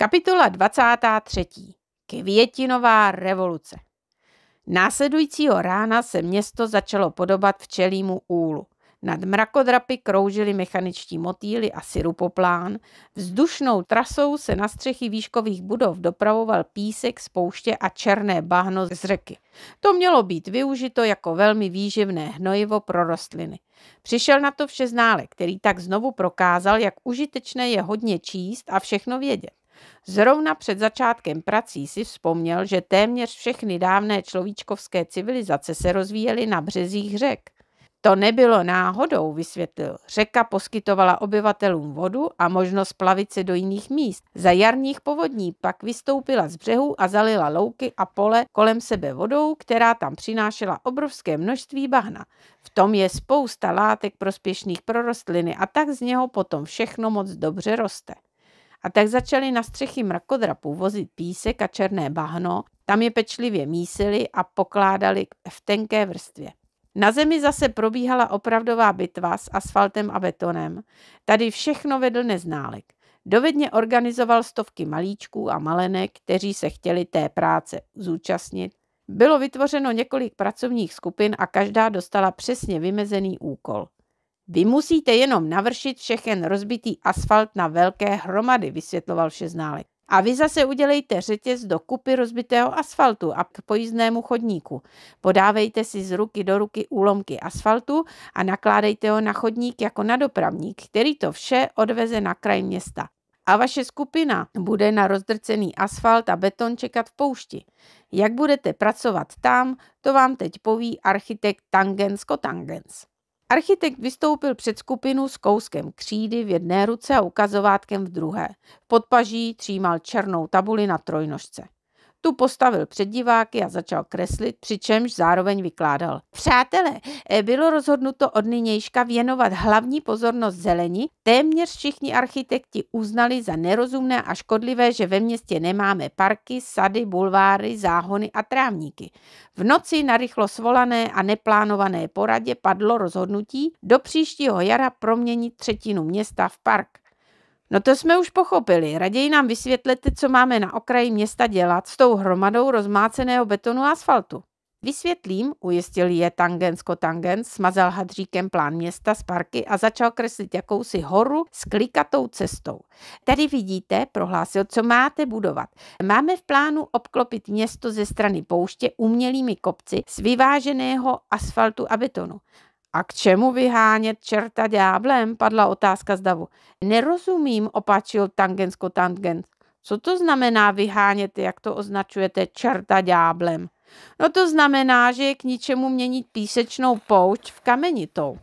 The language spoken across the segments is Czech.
Kapitola 23. Květinová revoluce. Následujícího rána se město začalo podobat včelímu úlu. Nad mrakodrapy kroužili mechaničtí motýly a sirupoplán, vzdušnou trasou se na střechy výškových budov dopravoval písek z pouště a černé bahno z řeky. To mělo být využito jako velmi výživné hnojivo pro rostliny. Přišel na to všeználek, který tak znovu prokázal, jak užitečné je hodně číst a všechno vědět. Zrovna před začátkem prací si vzpomněl, že téměř všechny dávné človíčkovské civilizace se rozvíjely na březích řek. To nebylo náhodou, vysvětlil. Řeka poskytovala obyvatelům vodu a možnost plavit se do jiných míst. Za jarních povodní pak vystoupila z břehu a zalila louky a pole kolem sebe vodou, která tam přinášela obrovské množství bahna. V tom je spousta látek prospěšných pro rostliny a tak z něho potom všechno moc dobře roste. A tak začali na střechy mrakodrapu vozit písek a černé bahno, tam je pečlivě mísili a pokládali v tenké vrstvě. Na zemi zase probíhala opravdová bitva s asfaltem a betonem. Tady všechno vedl neználek. Dovedně organizoval stovky malíčků a malenek, kteří se chtěli té práce zúčastnit. Bylo vytvořeno několik pracovních skupin a každá dostala přesně vymezený úkol. Vy musíte jenom navršit všechen rozbitý asfalt na velké hromady, vysvětloval všeználek. A vy zase udělejte řetěz do kupy rozbitého asfaltu a k pojízdnému chodníku. Podávejte si z ruky do ruky úlomky asfaltu a nakládejte ho na chodník jako na dopravník, který to vše odveze na kraj města. A vaše skupina bude na rozdrcený asfalt a beton čekat v poušti. Jak budete pracovat tam, to vám teď poví architekt Tangens Kotangens. Architekt vystoupil před skupinu s kouskem křídy v jedné ruce a ukazovátkem v druhé. V podpaží třímal černou tabuli na trojnožce. Tu postavil před diváky a začal kreslit, přičemž zároveň vykládal. Přátelé, e, bylo rozhodnuto od nynějška věnovat hlavní pozornost zelení. Téměř všichni architekti uznali za nerozumné a škodlivé, že ve městě nemáme parky, sady, bulváry, záhony a trávníky. V noci rychlo svolané a neplánované poradě padlo rozhodnutí do příštího jara proměnit třetinu města v park. No to jsme už pochopili. Raději nám vysvětlete, co máme na okraji města dělat s tou hromadou rozmáceného betonu a asfaltu. Vysvětlím, ujistil je tangens ko tangens, smazal hadříkem plán města z parky a začal kreslit jakousi horu s klikatou cestou. Tady vidíte, prohlásil, co máte budovat. Máme v plánu obklopit město ze strany pouště umělými kopci z vyváženého asfaltu a betonu. A k čemu vyhánět čerta dňáblem? Padla otázka z davu. Nerozumím, opačil tangensko tangent. Co to znamená vyhánět, jak to označujete, čerta dňáblem? No to znamená, že je k ničemu měnit písečnou pouť v kamenitou.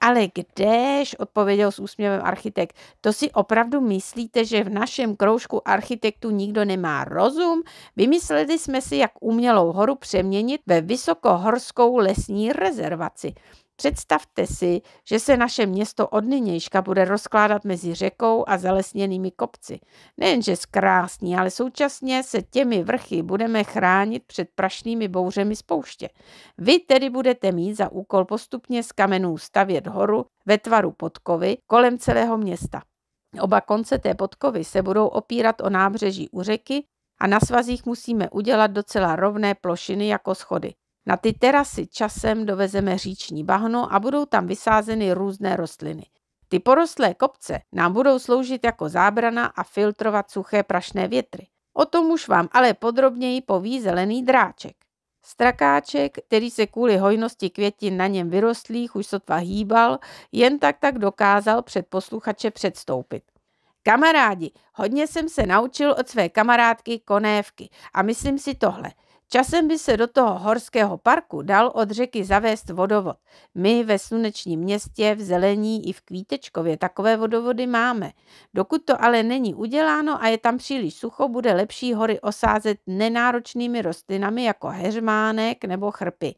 Ale kdež, odpověděl s úsměvem architekt, to si opravdu myslíte, že v našem kroužku architektů nikdo nemá rozum? Vymysleli jsme si, jak umělou horu přeměnit ve vysokohorskou lesní rezervaci. Představte si, že se naše město od nynějška bude rozkládat mezi řekou a zalesněnými kopci. Nejenže zkrásní, ale současně se těmi vrchy budeme chránit před prašnými bouřemi z pouště. Vy tedy budete mít za úkol postupně z kamenů stavět horu ve tvaru podkovy kolem celého města. Oba konce té podkovy se budou opírat o nábřeží u řeky a na svazích musíme udělat docela rovné plošiny jako schody. Na ty terasy časem dovezeme říční bahno a budou tam vysázeny různé rostliny. Ty porostlé kopce nám budou sloužit jako zábrana a filtrovat suché prašné větry. O tom už vám ale podrobněji poví zelený dráček. Strakáček, který se kvůli hojnosti květin na něm vyrostlých už sotva hýbal, jen tak tak dokázal před posluchače předstoupit. Kamarádi, hodně jsem se naučil od své kamarádky Konévky a myslím si tohle – Časem by se do toho horského parku dal od řeky zavést vodovod. My ve slunečním městě, v Zelení i v Kvítečkově takové vodovody máme. Dokud to ale není uděláno a je tam příliš sucho, bude lepší hory osázet nenáročnými rostlinami jako heřmánek nebo chrpy.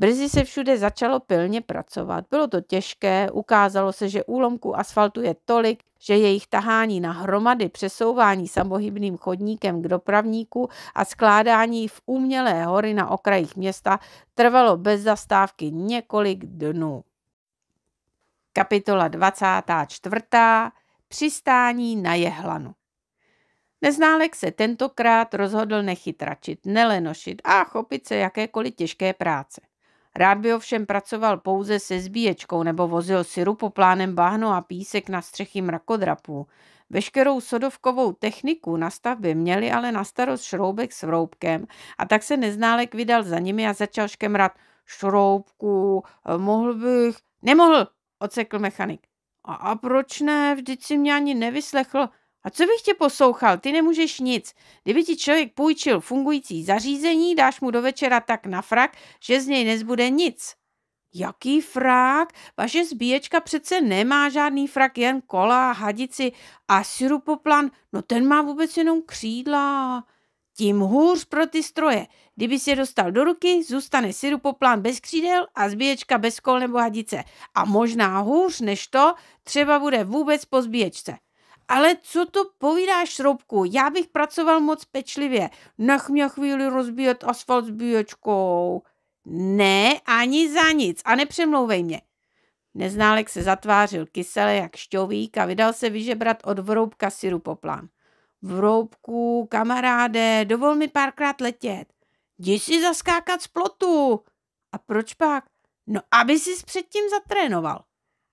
Brzy se všude začalo pilně pracovat. Bylo to těžké, ukázalo se, že úlomku asfaltu je tolik, že jejich tahání na hromady, přesouvání samohybným chodníkem k dopravníku a skládání v umělé hory na okrajích města trvalo bez zastávky několik dnů. Kapitola 24. Přistání na jehlanu. Neználek se tentokrát rozhodl nechytračit, nelenošit a chopit se jakékoliv těžké práce. Rád by ovšem pracoval pouze se zbíječkou nebo vozil syru po plánem bahno a písek na střechy mrakodrapů. Veškerou sodovkovou techniku na stavbě měli ale na starost šroubek s vroubkem a tak se neználek vydal za nimi a začal škemrat šroubku, eh, mohl bych... Nemohl, ocekl mechanik. A, a proč ne? Vždyť si mě ani nevyslechl. A co bych tě poslouchal? Ty nemůžeš nic. Kdyby ti člověk půjčil fungující zařízení, dáš mu do večera tak na frak, že z něj nezbude nic. Jaký frak? Vaše zbíječka přece nemá žádný frak, jen kola, hadici a syrupoplan. No ten má vůbec jenom křídla. Tím hůř pro ty stroje. Kdyby si je dostal do ruky, zůstane syrupoplán bez křídel a zbíječka bez kol nebo hadice. A možná hůř než to, třeba bude vůbec po zbíječce. Ale co to povídáš, Robku? Já bych pracoval moc pečlivě. Nech mě chvíli rozbíjet asfalt s bíječkou. Ne, ani za nic. A nepřemlouvej mě. Neználek se zatvářil kysele jak šťovík a vydal se vyžebrat od vroubka syru poplán. Vroubku, kamaráde, dovol mi párkrát letět. Jdi si zaskákat z plotu. A proč pak? No, aby si předtím zatrénoval.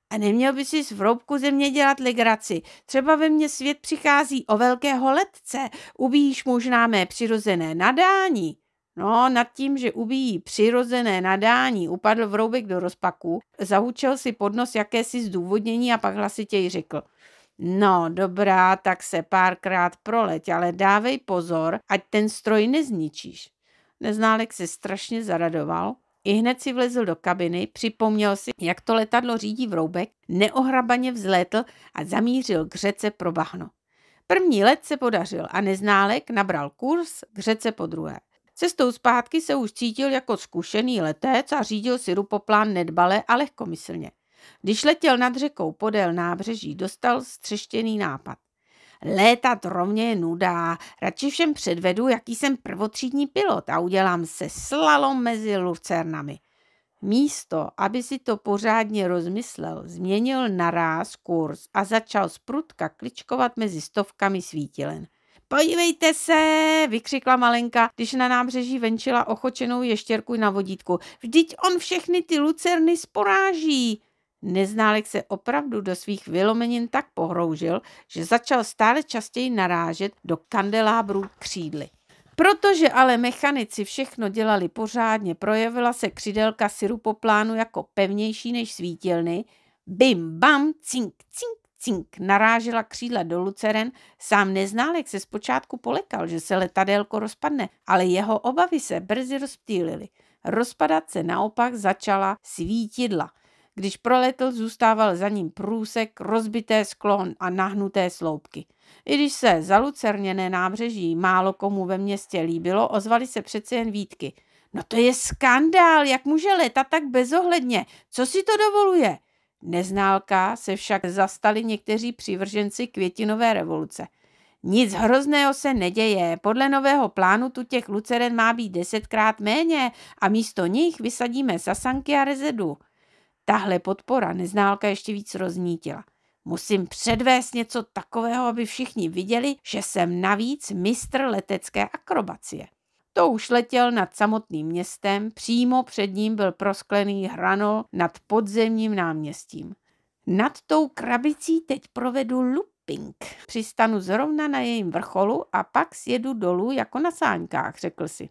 A neměl by si z vroubku země dělat legraci. Třeba ve mně svět přichází o velkého letce. Ubíjíš možná mé přirozené nadání. No, nad tím, že ubíjí přirozené nadání, upadl vroubek do rozpaku, zahučel si podnos jakési zdůvodnění a pak hlasitěji řekl. No, dobrá, tak se párkrát proleť, ale dávej pozor, ať ten stroj nezničíš. Neználek se strašně zaradoval i hned si vlezl do kabiny, připomněl si, jak to letadlo řídí vroubek, neohrabaně vzlétl a zamířil k řece pro bahno. První let se podařil a neználek nabral kurz k řece po druhé. Cestou zpátky se už cítil jako zkušený letec a řídil si rupoplán nedbale a lehkomyslně. Když letěl nad řekou podél nábřeží, dostal střeštěný nápad. Létat rovně je nuda. Radši všem předvedu, jaký jsem prvotřídní pilot a udělám se slalom mezi lucernami. Místo, aby si to pořádně rozmyslel, změnil naráz kurz a začal z prutka kličkovat mezi stovkami svítilen. Podívejte se, vykřikla Malenka, když na nábřeží venčila ochočenou ještěrku na vodítku. Vždyť on všechny ty lucerny sporáží. Neználek se opravdu do svých vylomenin tak pohroužil, že začal stále častěji narážet do kandelábrů křídly. Protože ale mechanici všechno dělali pořádně, projevila se křidelka plánu jako pevnější než svítilny, bim bam, cink, cink, cink, narážela křídla do luceren, sám neználek se zpočátku polekal, že se letadélko rozpadne, ale jeho obavy se brzy rozptýlily. Rozpadat se naopak začala svítidla – když proletl, zůstával za ním průsek, rozbité sklon a nahnuté sloupky. I když se zalucerněné nábřeží málo komu ve městě líbilo, ozvali se přece jen výtky. No to je skandál, jak může letat tak bezohledně, co si to dovoluje? Neználka se však zastali někteří přivrženci květinové revoluce. Nic hrozného se neděje. Podle nového plánu tu těch luceren má být desetkrát méně a místo nich vysadíme sasanky a rezedu. Tahle podpora neználka ještě víc roznítila. Musím předvést něco takového, aby všichni viděli, že jsem navíc mistr letecké akrobacie. To už letěl nad samotným městem, přímo před ním byl prosklený hranol nad podzemním náměstím. Nad tou krabicí teď provedu looping. Přistanu zrovna na jejím vrcholu a pak sjedu dolů jako na sáňkách, řekl si.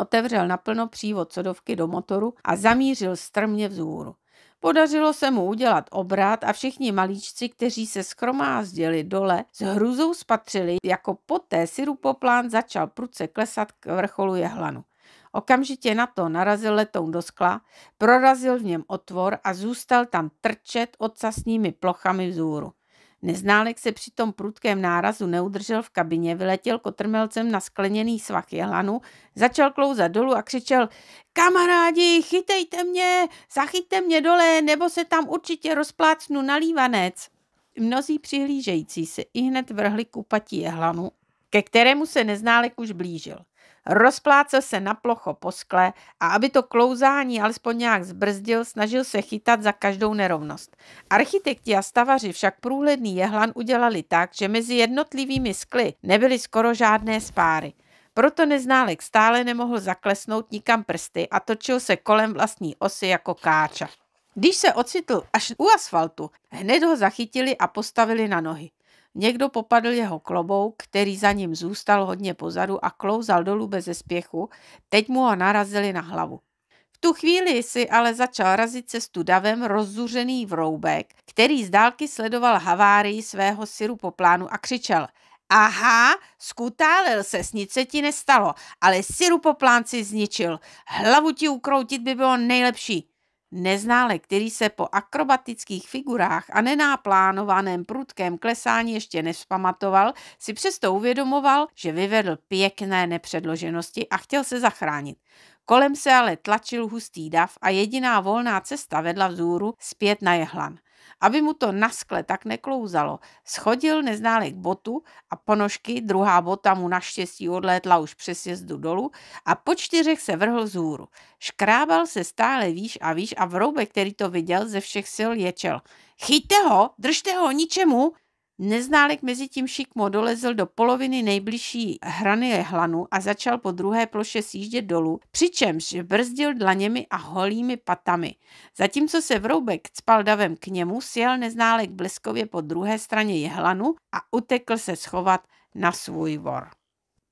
Otevřel naplno přívod sodovky do motoru a zamířil strmě vzhůru. Podařilo se mu udělat obrat a všichni malíčci, kteří se skromázdili dole, s hrůzou spatřili, jako poté sirupoplán začal prudce klesat k vrcholu jehlanu. Okamžitě na to narazil letoun do skla, prorazil v něm otvor a zůstal tam trčet ocasními plochami vzůru. Neználek se při tom prudkém nárazu neudržel v kabině, vyletěl kotrmelcem na skleněný svah jehlanu, začal klouzat dolů a křičel Kamarádi, chytejte mě, zachyťte mě dole, nebo se tam určitě rozplácnu nalívanec. Mnozí přihlížející se i hned vrhli k upatí jehlanu, ke kterému se neználek už blížil. Rozplácel se na plocho po skle a aby to klouzání alespoň nějak zbrzdil, snažil se chytat za každou nerovnost. Architekti a stavaři však průhledný jehlan udělali tak, že mezi jednotlivými skly nebyly skoro žádné spáry. Proto neználek stále nemohl zaklesnout nikam prsty a točil se kolem vlastní osy jako káča. Když se ocitl až u asfaltu, hned ho zachytili a postavili na nohy. Někdo popadl jeho klobouk, který za ním zůstal hodně pozadu a klouzal dolů bez spěchu, teď mu ho narazili na hlavu. V tu chvíli si ale začal razit cestu davem rozzuřený vroubek, který z dálky sledoval havárii svého syru po plánu a křičel Aha, skutálil se, nic se ti nestalo, ale syru po plánci zničil. Hlavu ti ukroutit by bylo nejlepší. Neznále, který se po akrobatických figurách a nenáplánovaném prudkém klesání ještě nespamatoval, si přesto uvědomoval, že vyvedl pěkné nepředloženosti a chtěl se zachránit. Kolem se ale tlačil hustý dav a jediná volná cesta vedla vzůru zpět na jehlan aby mu to na skle tak neklouzalo. Schodil neználek botu a ponožky, druhá bota mu naštěstí odlétla už přes jezdu dolů a po čtyřech se vrhl z hůru. Škrábal se stále výš a výš a vroubek, který to viděl, ze všech sil ječel. Chyťte ho, držte ho ničemu, Neználek mezi tím šikmo dolezl do poloviny nejbližší hrany hlanu a začal po druhé ploše sjíždět dolů, přičemž brzdil dlaněmi a holými patami. Zatímco se vroubek cpal davem k němu, sjel neználek bleskově po druhé straně jehlanu a utekl se schovat na svůj vor.